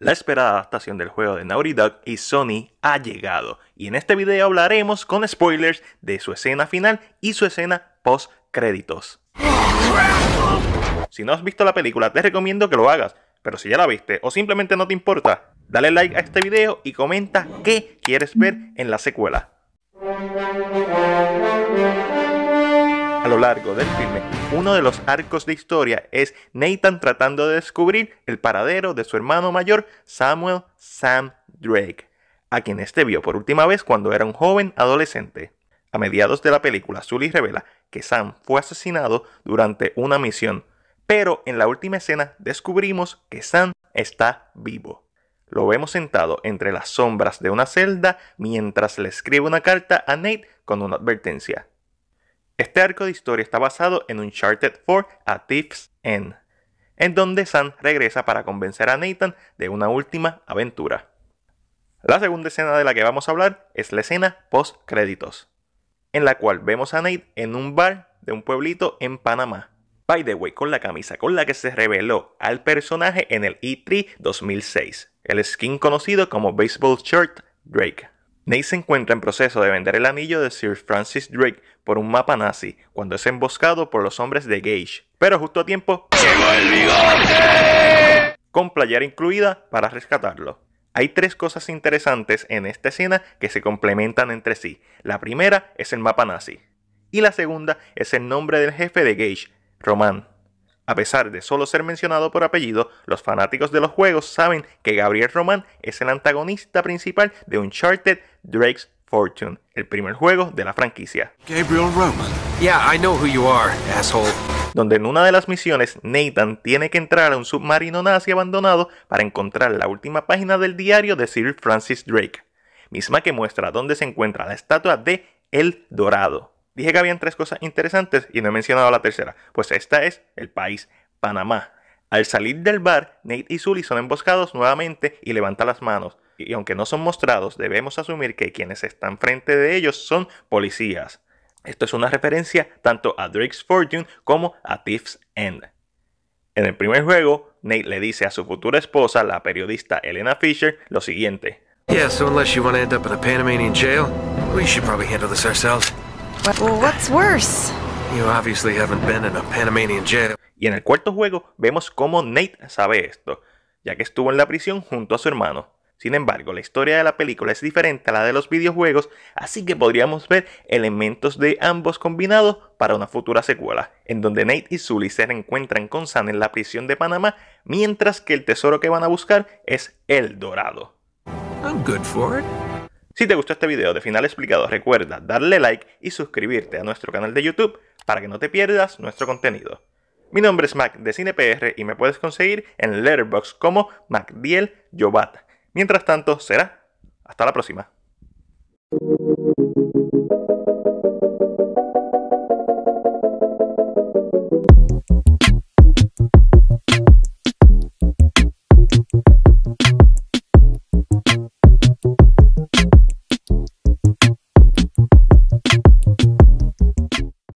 La esperada adaptación del juego de Naughty Dog y Sony ha llegado, y en este video hablaremos con spoilers de su escena final y su escena post créditos. Si no has visto la película, te recomiendo que lo hagas, pero si ya la viste o simplemente no te importa, dale like a este video y comenta qué quieres ver en la secuela. A lo largo del filme, uno de los arcos de historia es Nathan tratando de descubrir el paradero de su hermano mayor, Samuel Sam Drake, a quien este vio por última vez cuando era un joven adolescente. A mediados de la película, Sully revela que Sam fue asesinado durante una misión, pero en la última escena descubrimos que Sam está vivo. Lo vemos sentado entre las sombras de una celda mientras le escribe una carta a Nate con una advertencia. Este arco de historia está basado en Uncharted 4 a Thief's End, en donde Sam regresa para convencer a Nathan de una última aventura. La segunda escena de la que vamos a hablar es la escena post créditos, en la cual vemos a Nate en un bar de un pueblito en Panamá. By the way, con la camisa con la que se reveló al personaje en el E3 2006, el skin conocido como Baseball Shirt Drake. Ney se encuentra en proceso de vender el anillo de Sir Francis Drake por un mapa nazi, cuando es emboscado por los hombres de Gage. Pero justo a tiempo, ¡Llegó el bigote! Con playera incluida para rescatarlo. Hay tres cosas interesantes en esta escena que se complementan entre sí. La primera es el mapa nazi. Y la segunda es el nombre del jefe de Gage, Román. A pesar de solo ser mencionado por apellido, los fanáticos de los juegos saben que Gabriel Roman es el antagonista principal de Uncharted Drake's Fortune, el primer juego de la franquicia. Gabriel Roman. Yeah, I know who you are, asshole. Donde en una de las misiones Nathan tiene que entrar a un submarino nazi abandonado para encontrar la última página del diario de Sir Francis Drake, misma que muestra dónde se encuentra la estatua de El Dorado. Dije que habían tres cosas interesantes y no he mencionado la tercera. Pues esta es el país Panamá. Al salir del bar, Nate y Sully son emboscados nuevamente y levanta las manos. Y aunque no son mostrados, debemos asumir que quienes están frente de ellos son policías. Esto es una referencia tanto a Drake's Fortune como a Thief's End. En el primer juego, Nate le dice a su futura esposa, la periodista Elena Fisher, lo siguiente. Yeah, so unless you want to end up in a Panamanian jail, we should probably handle this ourselves what's worse? Y en el cuarto juego vemos cómo Nate sabe esto, ya que estuvo en la prisión junto a su hermano. Sin embargo, la historia de la película es diferente a la de los videojuegos, así que podríamos ver elementos de ambos combinados para una futura secuela, en donde Nate y Sully se reencuentran con Sam en la prisión de Panamá, mientras que el tesoro que van a buscar es El Dorado. good si te gustó este video de Final Explicado, recuerda darle like y suscribirte a nuestro canal de YouTube para que no te pierdas nuestro contenido. Mi nombre es Mac de CinePR y me puedes conseguir en Letterboxd como MacDiel Yobat. Mientras tanto, será hasta la próxima.